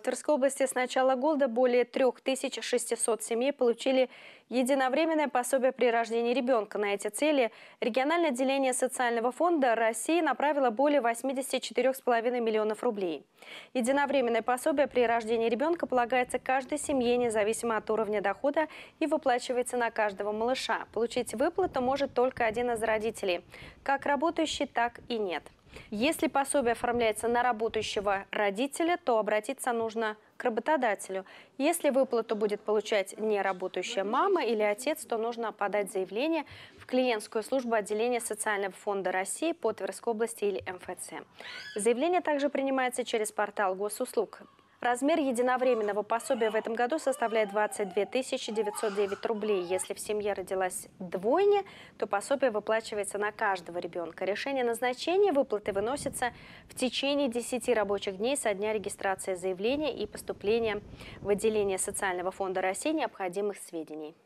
В Тверской области с начала года более 3600 семей получили единовременное пособие при рождении ребенка. На эти цели региональное отделение социального фонда России направило более 84,5 миллионов рублей. Единовременное пособие при рождении ребенка полагается каждой семье, независимо от уровня дохода, и выплачивается на каждого малыша. Получить выплату может только один из родителей, как работающий, так и нет. Если пособие оформляется на работающего родителя, то обратиться нужно к работодателю. Если выплату будет получать неработающая мама или отец, то нужно подать заявление в клиентскую службу отделения Социального фонда России по Тверской области или МФЦ. Заявление также принимается через портал госуслуг. Размер единовременного пособия в этом году составляет 22 909 рублей. Если в семье родилась двойня, то пособие выплачивается на каждого ребенка. Решение назначения выплаты выносится в течение 10 рабочих дней со дня регистрации заявления и поступления в отделение Социального фонда России необходимых сведений.